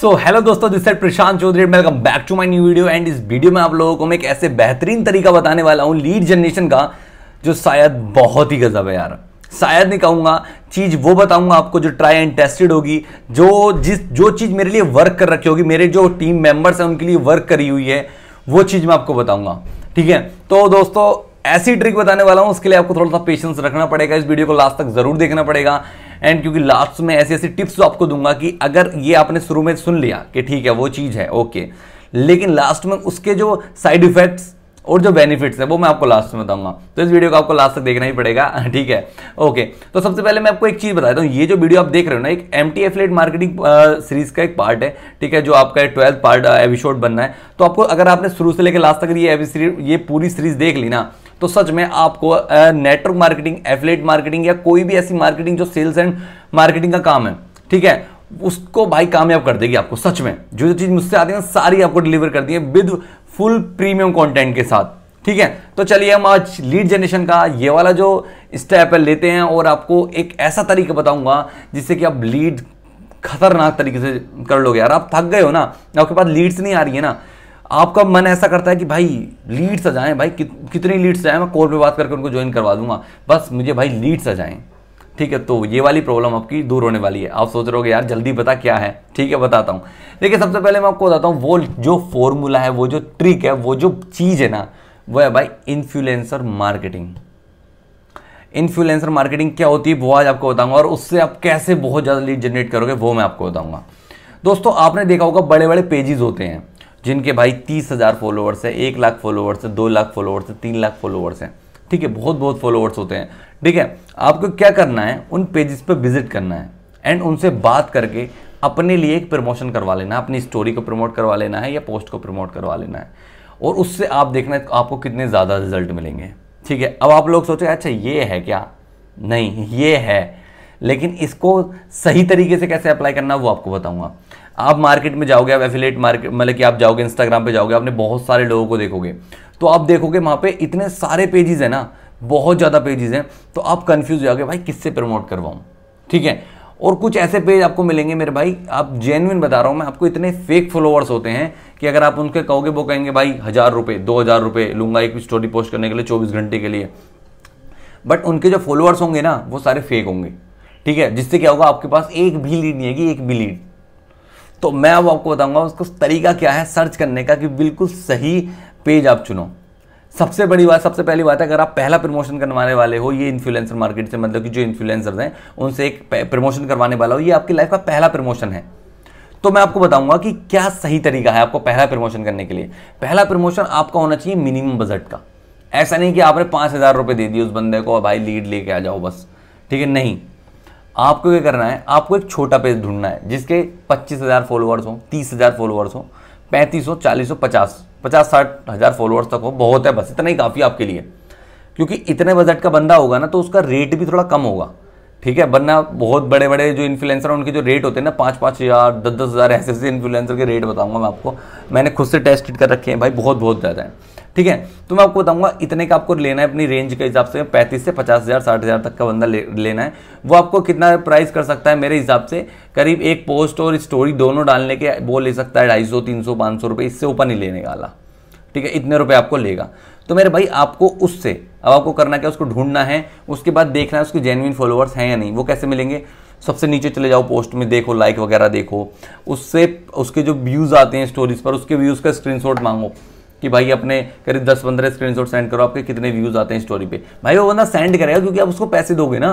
सो hello दोस्तों this side Prashant Chaudhary welcome back to my new video and इस video में आप लोगों को मैं एक ऐसे बेहतरीन तरीका बताने वाला हूँ लीड जनरेशन का जो शायद बहुत ही गजब है यार शायद नहीं कहूँगा चीज़ वो बताऊंगा आपको जो ट्राई एंड टेस्टेड होगी जो जिस जो चीज़ मेरे लिए वर्क कर रखी होगी मेरे जो टीम मेंबर्स हैं उनके लिए वर्क करी हुई है वो चीज़ मैं आपको बताऊंगा ठीक है तो दोस्तों ऐसी ट्रिक बताने वाला हूँ उसके लिए आपको थोड़ा सा पेशेंस रखना पड़ेगा इस वीडियो को लास्ट तक जरूर देखना पड़ेगा एंड क्योंकि लास्ट में ऐसी ऐसी टिप्स तो आपको दूंगा कि अगर ये आपने शुरू में सुन लिया कि ठीक है वो चीज़ है ओके लेकिन लास्ट में उसके जो साइड इफेक्ट्स और जो बेनिफिट्स है वो मैं आपको लास्ट में बताऊंगा तो इस वीडियो को आपको लास्ट तक देखना ही पड़ेगा ठीक है ओके तो सबसे पहले मैं आपको एक चीज़ बताता हूँ ये जो वीडियो आप देख रहे हो ना एक एम टी एफलेट मार्केटिंग सीरीज का एक पार्ट है ठीक है जो आपका ट्वेल्थ पार्ट एपिसोड बनना है तो आपको अगर आपने शुरू से लेकर लास्ट तक ये ये पूरी सीरीज देख ली ना तो सच में आपको नेटवर्क मार्केटिंग एफिलेट मार्केटिंग या कोई भी ऐसी मार्केटिंग जो सेल्स एंड मार्केटिंग का काम है ठीक है उसको भाई कामयाब कर देगी आपको सच में जो जो चीज़ मुझसे आती है ना सारी आपको डिलीवर कर दी है विद फुल प्रीमियम कंटेंट के साथ ठीक है तो चलिए हम आज लीड जनरेशन का ये वाला जो स्टेप है लेते हैं और आपको एक ऐसा तरीका बताऊंगा जिससे कि आप लीड खतरनाक तरीके से कर लोगे यार आप थक गए हो ना आपके पास लीड्स नहीं आ रही है ना आपका मन ऐसा करता है कि भाई लीड्स आ जाएँ भाई कि, कितनी लीड्स आए मैं कोर पे बात करके उनको ज्वाइन करवा दूंगा बस मुझे भाई लीड्स आ जाएँ ठीक है तो ये वाली प्रॉब्लम आपकी दूर होने वाली है आप सोच रहे हो यार जल्दी बता क्या है ठीक है बताता हूँ देखिए सबसे पहले मैं आपको बताता हूँ वो जो फॉर्मूला है वो जो ट्रिक है वो जो चीज़ है ना वो है भाई इन्फ्लुएंसर मार्केटिंग इन्फ्लुएंसर मार्केटिंग क्या होती है वो आज आपको बताऊंगा और उससे आप कैसे बहुत ज़्यादा लीड जनरेट करोगे वो मैं आपको बताऊंगा दोस्तों आपने देखा होगा बड़े बड़े पेजेस होते हैं जिनके भाई तीस हज़ार फॉलोअर्स है एक लाख फॉलोअर्स है दो लाख फॉलोअर्स है तीन लाख फॉलोअर्स हैं ठीक है बहुत बहुत फॉलोअर्स होते हैं ठीक है आपको क्या करना है उन पेजेस पर विजिट करना है एंड उनसे बात करके अपने लिए एक प्रमोशन करवा लेना है अपनी स्टोरी को प्रमोट करवा लेना है या पोस्ट को प्रमोट करवा लेना है और उससे आप देखना है आपको कितने ज़्यादा रिजल्ट मिलेंगे ठीक है अब आप लोग सोचें अच्छा ये है क्या नहीं ये है लेकिन इसको सही तरीके से कैसे अप्लाई करना वो आपको बताऊंगा आप मार्केट में जाओगे आप एफिलेट मार्केट मतलब कि आप जाओगे इंस्टाग्राम पे जाओगे आपने बहुत सारे लोगों को देखोगे तो आप देखोगे वहाँ पे इतने सारे पेजेस हैं ना बहुत ज़्यादा पेजेस हैं तो आप कन्फ्यूज हो जाओगे भाई किससे प्रमोट करवाऊँ ठीक है और कुछ ऐसे पेज आपको मिलेंगे मेरे भाई आप जेनुइन बता रहा हूँ मैं आपको इतने फेक फॉलोअर्स होते हैं कि अगर आप उनके कहोगे वो कहेंगे भाई हज़ार रुपये दो हज़ार रुपये लूँगा एक स्टोरी पोस्ट करने के लिए चौबीस घंटे के लिए बट उनके जो फॉलोअर्स होंगे ना वो सारे फेक होंगे ठीक है जिससे क्या होगा आपके पास एक भी लीड नहीं आएगी एक भी लीड तो मैं अब आपको बताऊंगा उसको तरीका क्या है सर्च करने का कि बिल्कुल सही पेज आप चुनो सबसे बड़ी बात सबसे पहली बात है अगर आप पहला प्रमोशन करवाने वाले हो ये इन्फ्लुएंसर मार्केट से मतलब कि जो इन्फ्लुएंसर हैं उनसे एक प्रमोशन करवाने वाला हो ये आपकी लाइफ का पहला प्रमोशन है तो मैं आपको बताऊंगा कि क्या सही तरीका है आपको पहला प्रमोशन करने के लिए पहला प्रमोशन आपका होना चाहिए मिनिमम बजट का ऐसा नहीं कि आपने पाँच हज़ार रुपये दे दिए उस बंदे को भाई लीड लेके आ जाओ बस ठीक है नहीं आपको क्या करना है आपको एक छोटा पेज ढूंढना है जिसके पच्चीस हज़ार फॉलोअर्स हों तीस हज़ार फॉलोअर्स हों पैंतीस हो चालीस हो पचास पचास साठ हज़ार फॉलोअर्स तक हो बहुत है बस इतना ही काफ़ी आपके लिए क्योंकि इतने बजट का बंदा होगा ना तो उसका रेट भी थोड़ा कम होगा ठीक है वरना बहुत बड़े बड़े जो इन्फ्लुएंसर हैं उनके जो रेट होते हैं ना पाँच पाँच हज़ार दस दस हज़ार ऐसे ऐसे इन्फ्लुएंसर के रेट बताऊंगा मैं आपको मैंने खुद से टेस्ट कर रखे हैं भाई बहुत बहुत ज़्यादा है ठीक है तो मैं आपको बताऊंगा इतने का आपको लेना है अपनी रेंज के हिसाब से पैंतीस से पचास हज़ार साठ हज़ार तक का बंदा ले, लेना है वो आपको कितना प्राइस कर सकता है मेरे हिसाब से करीब एक पोस्ट और स्टोरी दोनों डालने के वो ले सकता है ढाई सौ तीन सौ पाँच सौ रुपये इससे ऊपर नहीं लेने वाला ठीक है इतने रुपये आपको लेगा तो मेरे भाई आपको उससे अब आपको करना क्या उसको ढूंढना है उसके बाद देखना है उसके जेनविन फॉलोअर्स हैं या नहीं वो कैसे मिलेंगे सबसे नीचे चले जाओ पोस्ट में देखो लाइक वगैरह देखो उससे उसके जो व्यूज़ आते हैं स्टोरीज पर उसके व्यूज़ का स्क्रीनशॉट मांगो कि भाई अपने करीब दस पंद्रह स्क्रीनशॉट सेंड करो आपके कितने व्यूज़ आते हैं स्टोरी पे भाई वो बंदा सेंड करेगा क्योंकि आप उसको पैसे दोगे ना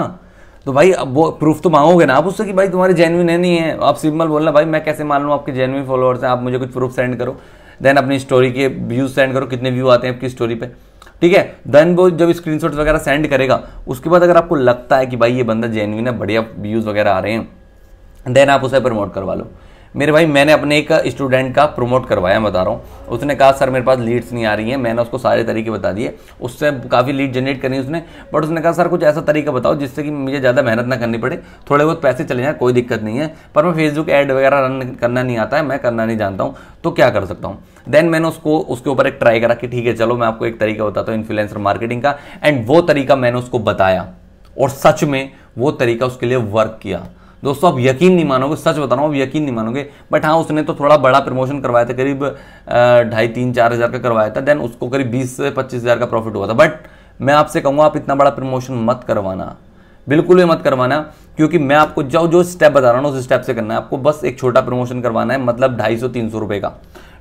तो भाई अब वो प्रूफ तो मांगोगे ना आप उससे कि भाई तुम्हारे जेनविन है नहीं है आप सिंपल बोलना भाई मैं कैसे मान लूँ आपके जेनविन फॉलोअर्स हैं आप मुझे कुछ प्रूफ सेंड करो देन अपनी स्टोरी के व्यूज़ सेंड करो कितने व्यू आते हैं आपकी स्टोरी पर ठीक है देन वो जब स्क्रीन वगैरह सेंड करेगा उसके बाद अगर आपको लगता है कि भाई ये बंदा जेनविन है बढ़िया व्यूज़ वगैरह आ रहे हैं देन आप उसे प्रमोट करवा लो मेरे भाई मैंने अपने एक स्टूडेंट का प्रमोट करवाया बता रहा हूँ उसने कहा सर मेरे पास लीड्स नहीं आ रही हैं मैंने उसको सारे तरीके बता दिए उससे काफ़ी लीड जनरेट करी उसने बट उसने कहा सर कुछ ऐसा तरीका बताओ जिससे कि मुझे ज़्यादा मेहनत ना करनी पड़े थोड़े बहुत पैसे चले जाएँ कोई दिक्कत नहीं है पर मैं फेसबुक एड वगैरह रन करना नहीं आता है मैं करना नहीं जानता हूँ तो क्या कर सकता हूँ देन मैंने उसको उसके ऊपर एक ट्राई करा कि ठीक है चलो मैं आपको एक तरीका बताता हूँ इन्फ्लुएंसर मार्केटिंग का एंड वो तरीका मैंने उसको बताया और सच में वो तरीका उसके लिए वर्क किया दोस्तों आप यकीन नहीं मानोगे सच बता रहा हूँ आप यकीन नहीं मानोगे बट हाँ उसने तो थोड़ा बड़ा प्रमोशन करवाया था करीब ढाई तीन चार हज़ार का करवाया था देन उसको करीब बीस से पच्चीस हज़ार का प्रॉफिट हुआ था बट मैं आपसे कहूँगा आप इतना बड़ा प्रमोशन मत करवाना बिल्कुल भी मत करवाना क्योंकि मैं आपको जो जो स्टेप बता रहा हूँ उस स्टेप से करना है आपको बस एक छोटा प्रमोशन करवाना है मतलब ढाई सौ तीन सौ रुपये का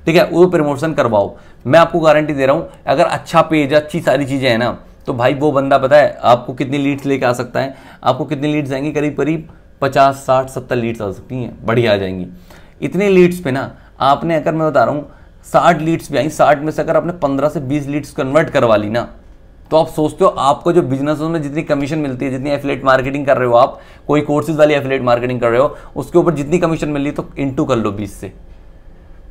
ठीक है वो प्रमोशन करवाओ मैं आपको गारंटी दे रहा हूँ अगर अच्छा पेज अच्छी सारी चीज़ें हैं ना तो भाई वो बंदा पता है आपको कितनी लीड्स लेके आ सकता है आपको कितनी लीड्स आएंगी करीब करीब पचास साठ सत्तर लीड्स आ सकती हैं बढ़िया आ जाएंगी इतने लीड्स पे ना आपने अगर मैं बता रहा हूँ साठ लीड्स भी आई साठ में से अगर आपने पंद्रह से बीस लीड्स कन्वर्ट करवा ली ना तो आप सोचते हो आपको जो बिजनेस में जितनी कमीशन मिलती है जितनी एफिलेट मार्केटिंग कर रहे हो आप कोई कोर्सेज वाली एफिलेट मार्केटिंग कर रहे हो उसके ऊपर जितनी कमीशन मिल रही तो इंटू कर लो बीस से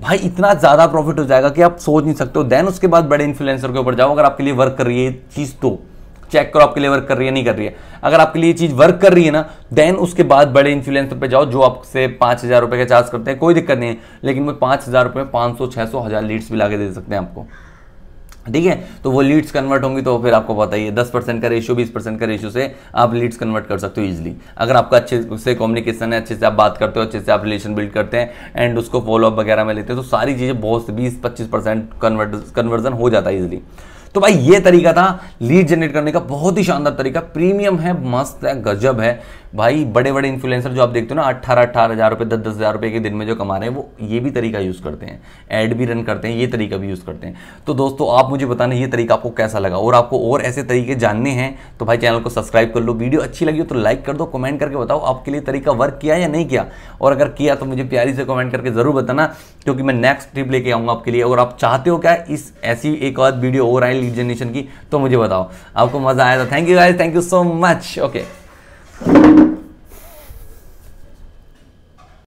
भाई इतना ज़्यादा प्रॉफिट हो जाएगा कि आप सोच नहीं सकते हो देन उसके बाद बड़े इन्फ्लुएंसर के ऊपर जाओ अगर आपके लिए वर्क कर रही है चीज़ तो चेक करो आपके लिए वर्क कर रही है नहीं कर रही है अगर आपके लिए चीज़ वर्क कर रही है ना देन उसके बाद बड़े इन्फ्लुएंसर पे जाओ जो आपसे पांच हज़ार रुपए का चार्ज करते हैं कोई दिक्कत नहीं है लेकिन वो पांच हज़ार रुपये पांच सौ छह सौ हज़ार लीड्स भी ला दे सकते हैं आपको ठीक है तो वो लीड्स कन्वर्ट होंगी तो फिर आपको पता ही है दस परसेंट का रेशियो बीस परसेंट का रेशियो से आप लीड्स कन्वर्ट कर सकते हो इजीली अगर आपका अच्छे से कम्युनिकेशन है अच्छे से आप बात करते हो अच्छे से आप रिलेशन बिल्ड करते हैं एंड उसको फॉलोअप वगैरह में लेते हैं तो सारी चीज़ें बहुत बीस पच्चीस परसेंट कन्वर्ट कन्वर्जन हो जाता है इजिली तो भाई ये तरीका था लीड जनरेट करने का बहुत ही शानदार तरीका प्रीमियम है मस्त है गजब है भाई बड़े बड़े इन्फ्लुएंसर जो आप देखते हो ना अट्ठारह अट्ठारह हज़ार रुपये दस दस हज़ार रुपये के दिन में जो कमा रहे हैं वो ये भी तरीका यूज़ करते हैं ऐड भी रन करते हैं ये तरीका भी यूज़ करते हैं तो दोस्तों आप मुझे बताना ये तरीका आपको कैसा लगा और आपको और ऐसे तरीके जानने हैं तो भाई चैनल को सब्सक्राइब कर लो वीडियो अच्छी लगी हो तो लाइक कर दो कमेंट करके बताओ आपके लिए तरीका वर्क किया या नहीं किया और अगर किया तो मुझे प्यारी से कमेंट करके ज़रूर बताना क्योंकि मैं नेक्स्ट ट्रिप लेके आऊँगा आपके लिए और आप चाहते हो क्या इस ऐसी एक और वीडियो और आए लीड जनरेशन की तो मुझे बताओ आपको मज़ा आया था thank you guys thank you so much okay Thank you.